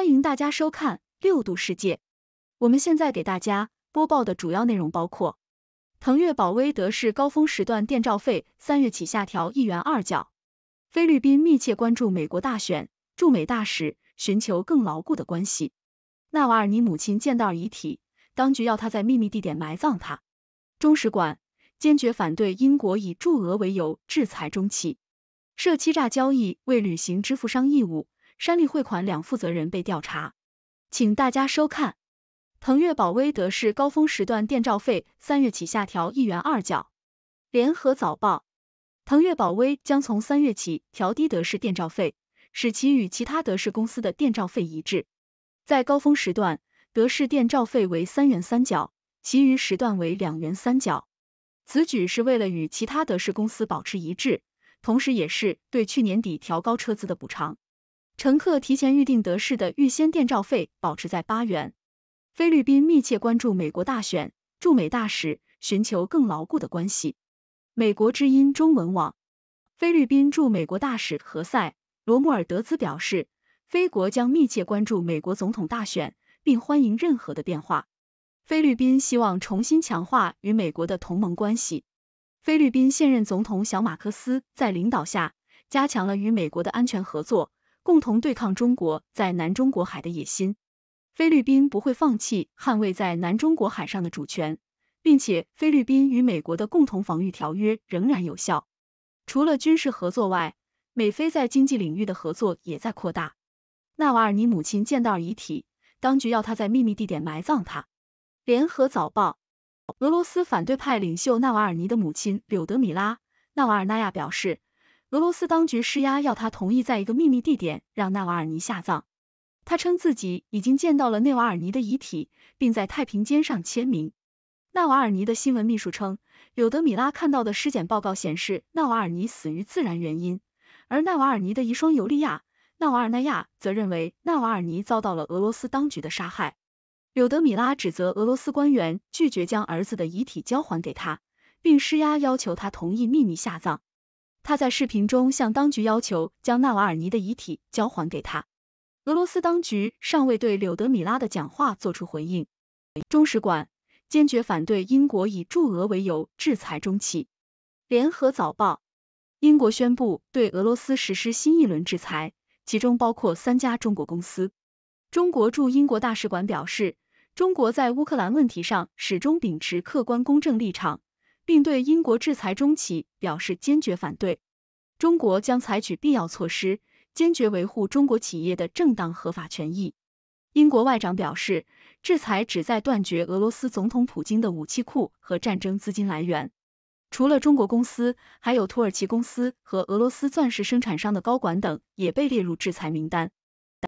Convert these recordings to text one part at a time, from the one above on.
欢迎大家收看《六度世界》。我们现在给大家播报的主要内容包括：腾越保威德市高峰时段电照费三月起下调一元二角；菲律宾密切关注美国大选，驻美大使寻求更牢固的关系；纳瓦尔尼母亲见到遗体，当局要他在秘密地点埋葬他；中使馆坚决反对英国以驻俄为由制裁中企；涉欺诈交易未履行支付商义务。山立汇款两负责人被调查，请大家收看。腾越保威德市高峰时段电照费三月起下调一元二角。联合早报：腾越保威将从三月起调低德市电照费，使其与其他德市公司的电照费一致。在高峰时段，德市电照费为三元三角，其余时段为两元三角。此举是为了与其他德市公司保持一致，同时也是对去年底调高车资的补偿。乘客提前预订得士的预先电照费保持在八元。菲律宾密切关注美国大选，驻美大使寻求更牢固的关系。美国之音中文网，菲律宾驻美国大使何塞·罗穆尔德兹表示，菲国将密切关注美国总统大选，并欢迎任何的变化。菲律宾希望重新强化与美国的同盟关系。菲律宾现任总统小马克思在领导下加强了与美国的安全合作。共同对抗中国在南中国海的野心，菲律宾不会放弃捍卫在南中国海上的主权，并且菲律宾与美国的共同防御条约仍然有效。除了军事合作外，美菲在经济领域的合作也在扩大。纳瓦尔尼母亲见到遗体，当局要他在秘密地点埋葬他。联合早报，俄罗斯反对派领袖纳瓦尔尼的母亲柳德米拉·纳瓦尔纳亚表示。俄罗斯当局施压，要他同意在一个秘密地点让纳瓦尔尼下葬。他称自己已经见到了内瓦尔尼的遗体，并在太平间上签名。纳瓦尔尼的新闻秘书称，柳德米拉看到的尸检报告显示，纳瓦尔尼死于自然原因。而纳瓦尔尼的遗孀尤利亚·纳瓦尔奈亚则认为，纳瓦尔尼遭到了俄罗斯当局的杀害。柳德米拉指责俄罗斯官员拒绝将儿子的遗体交还给他，并施压要求他同意秘密下葬。他在视频中向当局要求将纳瓦尔尼的遗体交还给他。俄罗斯当局尚未对柳德米拉的讲话作出回应。中使馆坚决反对英国以驻俄为由制裁中企。联合早报：英国宣布对俄罗斯实施新一轮制裁，其中包括三家中国公司。中国驻英国大使馆表示，中国在乌克兰问题上始终秉持客观公正立场。并对英国制裁中企表示坚决反对，中国将采取必要措施，坚决维护中国企业的正当合法权益。英国外长表示，制裁旨在断绝俄罗斯总统普京的武器库和战争资金来源。除了中国公司，还有土耳其公司和俄罗斯钻石生产商的高管等也被列入制裁名单。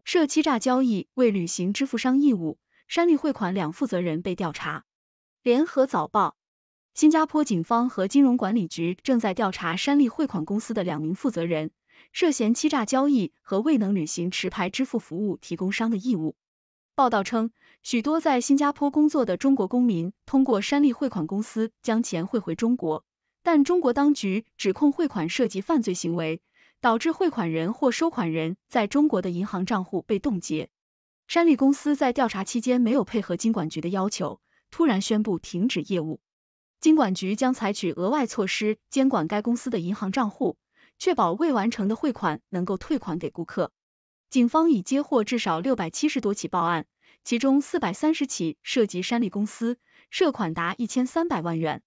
涉欺诈交易、未履行支付商义务，山利汇款两负责人被调查。联合早报。新加坡警方和金融管理局正在调查山利汇款公司的两名负责人涉嫌欺诈交易和未能履行持牌支付服务提供商的义务。报道称，许多在新加坡工作的中国公民通过山利汇款公司将钱汇回中国，但中国当局指控汇款涉及犯罪行为，导致汇款人或收款人在中国的银行账户被冻结。山利公司在调查期间没有配合金管局的要求，突然宣布停止业务。金管局将采取额外措施监管该公司的银行账户，确保未完成的汇款能够退款给顾客。警方已接获至少六百七十多起报案，其中四百三十起涉及山立公司，涉款达一千三百万元。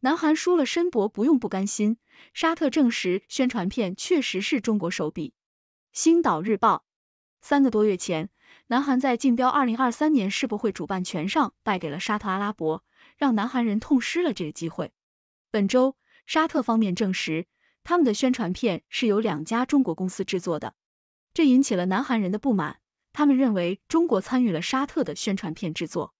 南韩输了申博不用不甘心，沙特证实宣传片确实是中国手笔。星岛日报，三个多月前，南韩在竞标二零二三年世博会主办权上败给了沙特阿拉伯。让南韩人痛失了这个机会。本周，沙特方面证实，他们的宣传片是由两家中国公司制作的，这引起了南韩人的不满。他们认为中国参与了沙特的宣传片制作。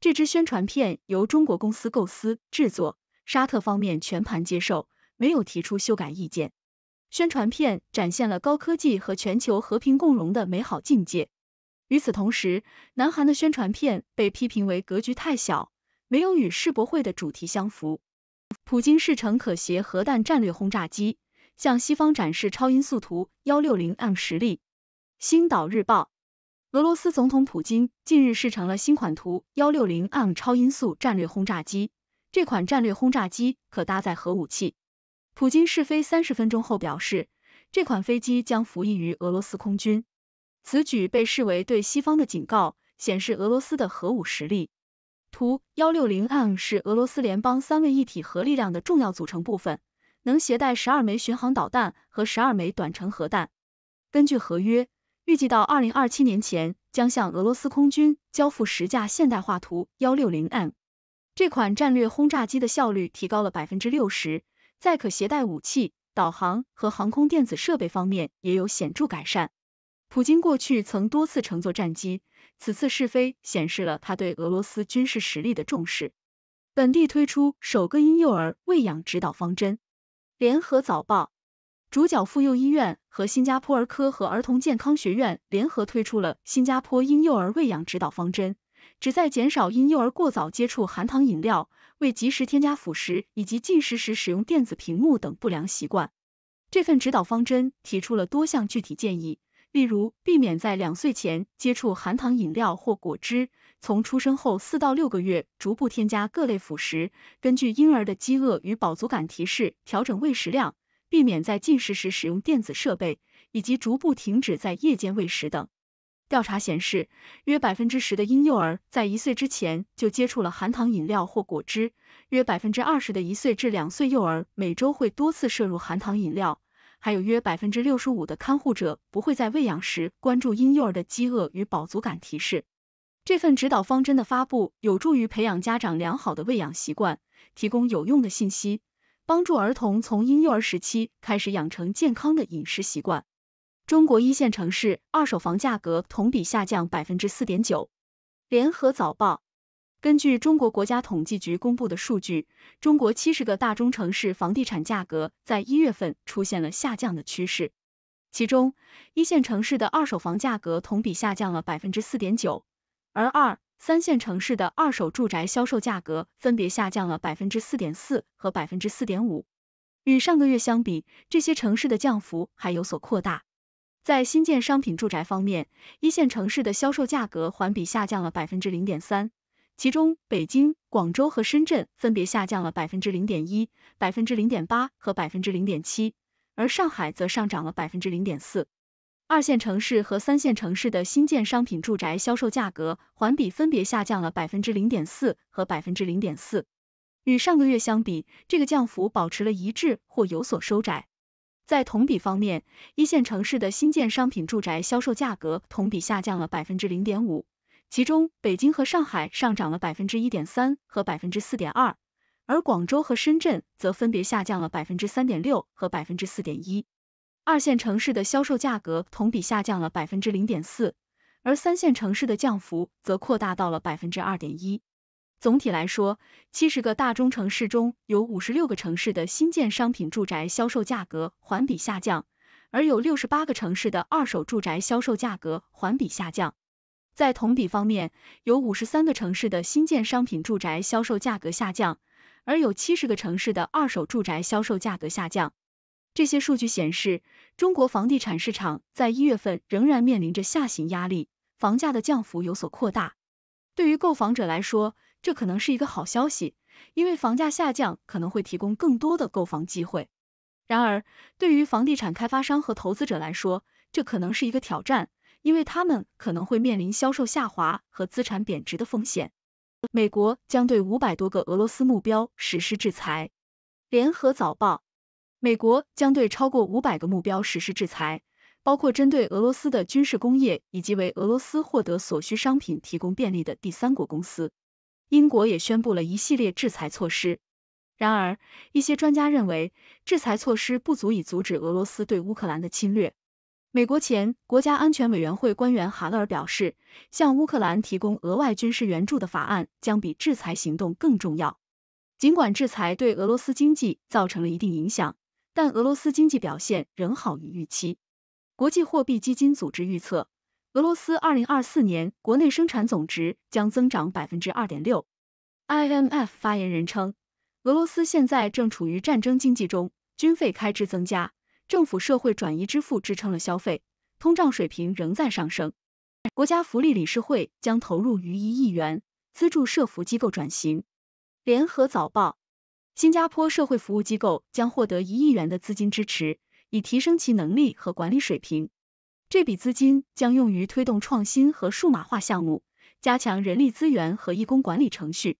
这支宣传片由中国公司构思制作，沙特方面全盘接受，没有提出修改意见。宣传片展现了高科技和全球和平共荣的美好境界。与此同时，南韩的宣传片被批评为格局太小。没有与世博会的主题相符。普京试乘可携核弹战略轰炸机，向西方展示超音速图幺六零 M 实力。《星岛日报》：俄罗斯总统普京近日试乘了新款图幺六零 M 超音速战略轰炸机，这款战略轰炸机可搭载核武器。普京试飞三十分钟后表示，这款飞机将服役于俄罗斯空军。此举被视为对西方的警告，显示俄罗斯的核武实力。图幺六零 M 是俄罗斯联邦三位一体核力量的重要组成部分，能携带十二枚巡航导弹和十二枚短程核弹。根据合约，预计到二零二七年前将向俄罗斯空军交付十架现代化图幺六零 M。这款战略轰炸机的效率提高了百分之六十，在可携带武器、导航和航空电子设备方面也有显著改善。普京过去曾多次乘坐战机，此次试飞显示了他对俄罗斯军事实力的重视。本地推出首个婴幼儿喂养指导方针。联合早报，主角妇幼医院和新加坡儿科和儿童健康学院联合推出了新加坡婴幼儿喂养指导方针，旨在减少婴幼儿过早接触含糖饮料、未及时添加辅食以及进食时使用电子屏幕等不良习惯。这份指导方针提出了多项具体建议。例如，避免在两岁前接触含糖饮料或果汁，从出生后四到六个月逐步添加各类辅食，根据婴儿的饥饿与饱足感提示调整喂食量，避免在进食时使用电子设备，以及逐步停止在夜间喂食等。调查显示，约百分之十的婴幼儿在一岁之前就接触了含糖饮料或果汁，约百分之二十的一岁至两岁幼儿每周会多次摄入含糖饮料。还有约百分之六十五的看护者不会在喂养时关注婴幼儿的饥饿与饱足感提示。这份指导方针的发布有助于培养家长良好的喂养习惯，提供有用的信息，帮助儿童从婴幼儿时期开始养成健康的饮食习惯。中国一线城市二手房价格同比下降百分之四点九。联合早报。根据中国国家统计局公布的数据，中国七十个大中城市房地产价格在一月份出现了下降的趋势。其中，一线城市的二手房价格同比下降了百分之四点九，而二三线城市的二手住宅销售价格分别下降了百分之四点四和百分之四点五。与上个月相比，这些城市的降幅还有所扩大。在新建商品住宅方面，一线城市的销售价格环比下降了百分之零点三。其中，北京、广州和深圳分别下降了百分之零点一、百分之零点八和百分之零点七，而上海则上涨了百分之零点四。二线城市和三线城市的新建商品住宅销售价格环比分别下降了百分之零点四和百分之零点四，与上个月相比，这个降幅保持了一致或有所收窄。在同比方面，一线城市的新建商品住宅销售价格同比下降了百分之零点五。其中，北京和上海上涨了百分之一点三和百分之四点二，而广州和深圳则分别下降了百分之三点六和百分之四点一。二线城市的销售价格同比下降了百分之零点四，而三线城市的降幅则扩大到了百分之二点一。总体来说，七十个大中城市中有五十六个城市的新建商品住宅销售价格环比下降，而有六十八个城市的二手住宅销售价格环比下降。在同比方面，有五十三个城市的新建商品住宅销售价格下降，而有七十个城市的二手住宅销售价格下降。这些数据显示，中国房地产市场在一月份仍然面临着下行压力，房价的降幅有所扩大。对于购房者来说，这可能是一个好消息，因为房价下降可能会提供更多的购房机会。然而，对于房地产开发商和投资者来说，这可能是一个挑战。因为他们可能会面临销售下滑和资产贬值的风险。美国将对五百多个俄罗斯目标实施制裁。联合早报，美国将对超过五百个目标实施制裁，包括针对俄罗斯的军事工业以及为俄罗斯获得所需商品提供便利的第三国公司。英国也宣布了一系列制裁措施。然而，一些专家认为，制裁措施不足以阻止俄罗斯对乌克兰的侵略。美国前国家安全委员会官员哈勒尔表示，向乌克兰提供额外军事援助的法案将比制裁行动更重要。尽管制裁对俄罗斯经济造成了一定影响，但俄罗斯经济表现仍好于预期。国际货币基金组织预测，俄罗斯二零二四年国内生产总值将增长百分之二点六。IMF 发言人称，俄罗斯现在正处于战争经济中，军费开支增加。政府社会转移支付支撑了消费，通胀水平仍在上升。国家福利理事会将投入逾一亿元，资助社服机构转型。联合早报，新加坡社会服务机构将获得一亿元的资金支持，以提升其能力和管理水平。这笔资金将用于推动创新和数码化项目，加强人力资源和义工管理程序。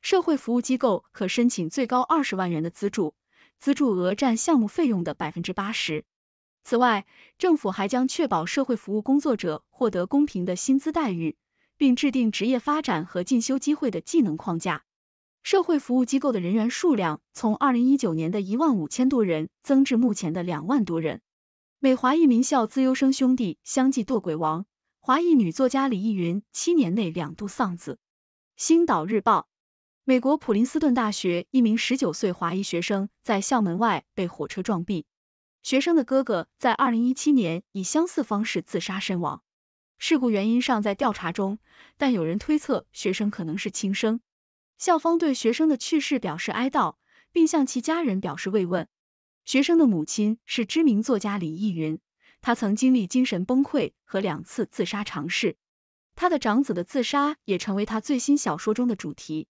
社会服务机构可申请最高二十万元的资助。资助额占项目费用的百分之八十。此外，政府还将确保社会服务工作者获得公平的薪资待遇，并制定职业发展和进修机会的技能框架。社会服务机构的人员数量从二零一九年的一万五千多人增至目前的两万多人。美华裔名校自优生兄弟相继堕轨，王华裔女作家李逸云七年内两度丧子。星岛日报。美国普林斯顿大学一名十九岁华裔学生在校门外被火车撞毙，学生的哥哥在二零一七年以相似方式自杀身亡。事故原因尚在调查中，但有人推测学生可能是轻生。校方对学生的去世表示哀悼，并向其家人表示慰问。学生的母亲是知名作家李逸云，他曾经历精神崩溃和两次自杀尝试，他的长子的自杀也成为他最新小说中的主题。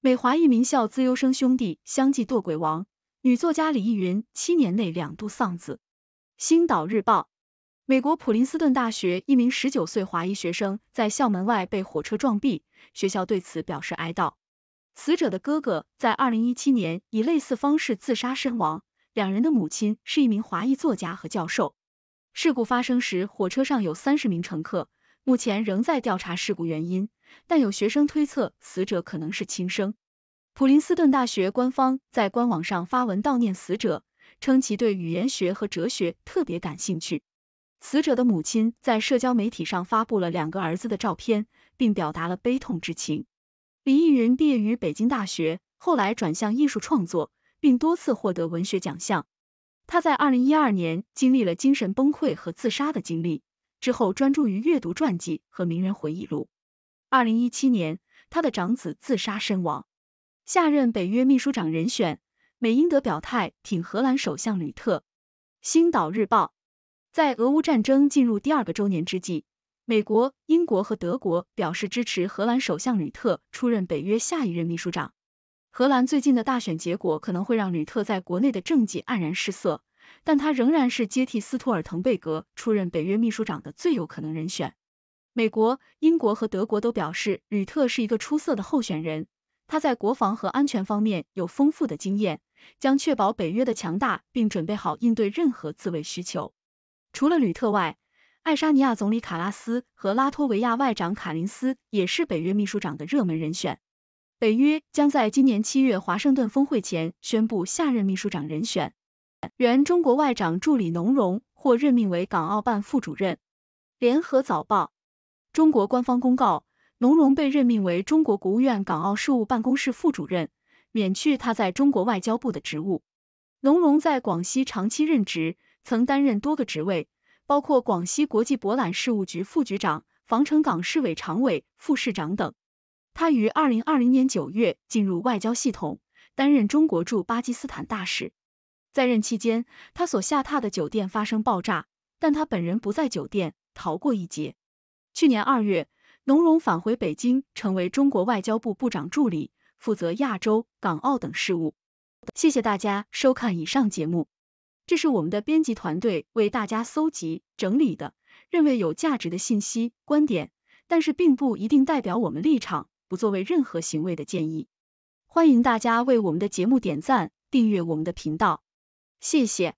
美华裔名校自优生兄弟相继堕鬼亡，女作家李逸云七年内两度丧子。星岛日报，美国普林斯顿大学一名十九岁华裔学生在校门外被火车撞毙，学校对此表示哀悼。死者的哥哥在二零一七年以类似方式自杀身亡，两人的母亲是一名华裔作家和教授。事故发生时，火车上有三十名乘客。目前仍在调查事故原因，但有学生推测死者可能是轻生。普林斯顿大学官方在官网上发文悼念死者，称其对语言学和哲学特别感兴趣。死者的母亲在社交媒体上发布了两个儿子的照片，并表达了悲痛之情。李逸云毕业于北京大学，后来转向艺术创作，并多次获得文学奖项。他在二零一二年经历了精神崩溃和自杀的经历。之后专注于阅读传记和名人回忆录。二零一七年，他的长子自杀身亡。下任北约秘书长人选，美英德表态挺荷兰首相吕特。《星岛日报》在俄乌战争进入第二个周年之际，美国、英国和德国表示支持荷兰首相吕特出任北约下一任秘书长。荷兰最近的大选结果可能会让吕特在国内的政绩黯然失色。但他仍然是接替斯图尔滕贝格出任北约秘书长的最有可能人选。美国、英国和德国都表示，吕特是一个出色的候选人，他在国防和安全方面有丰富的经验，将确保北约的强大，并准备好应对任何自卫需求。除了吕特外，爱沙尼亚总理卡拉斯和拉脱维亚外长卡林斯也是北约秘书长的热门人选。北约将在今年七月华盛顿峰会前宣布下任秘书长人选。原中国外长助理农荣获任命为港澳办副主任。联合早报：中国官方公告，农荣被任命为中国国务院港澳事务办公室副主任，免去他在中国外交部的职务。农荣在广西长期任职，曾担任多个职位，包括广西国际博览事务局副局长、防城港市委常委、副市长等。他于二零二零年九月进入外交系统，担任中国驻巴基斯坦大使。在任期间，他所下榻的酒店发生爆炸，但他本人不在酒店，逃过一劫。去年二月，龙荣返回北京，成为中国外交部部长助理，负责亚洲、港澳等事务。谢谢大家收看以上节目，这是我们的编辑团队为大家搜集整理的，认为有价值的信息、观点，但是并不一定代表我们立场，不作为任何行为的建议。欢迎大家为我们的节目点赞、订阅我们的频道。谢谢。